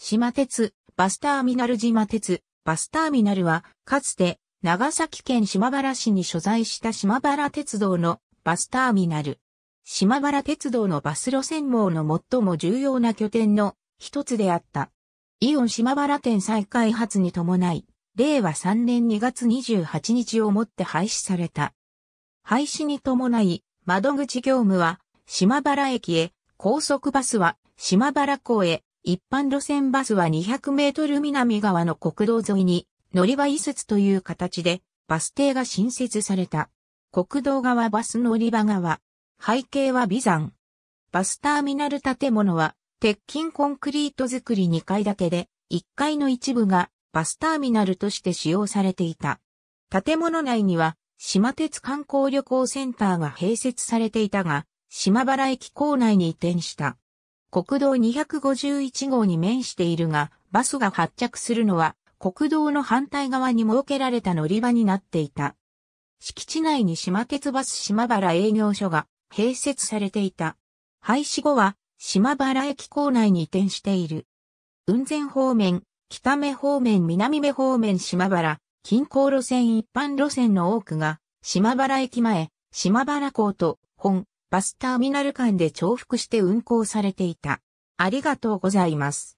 島鉄、バスターミナル島鉄、バスターミナルは、かつて、長崎県島原市に所在した島原鉄道のバスターミナル。島原鉄道のバス路線網の最も重要な拠点の一つであった。イオン島原店再開発に伴い、令和3年2月28日をもって廃止された。廃止に伴い、窓口業務は島原駅へ、高速バスは島原港へ、一般路線バスは200メートル南側の国道沿いに乗り場移設という形でバス停が新設された。国道側バス乗り場側。背景は微山。バスターミナル建物は鉄筋コンクリート造り2階建てで1階の一部がバスターミナルとして使用されていた。建物内には島鉄観光旅行センターが併設されていたが、島原駅構内に移転した。国道251号に面しているが、バスが発着するのは国道の反対側に設けられた乗り場になっていた。敷地内に島鉄バス島原営業所が併設されていた。廃止後は島原駅構内に移転している。雲仙方面、北目方面、南目方面、島原、近郊路線一般路線の多くが、島原駅前、島原港と本、バスターミナル間で重複して運行されていた。ありがとうございます。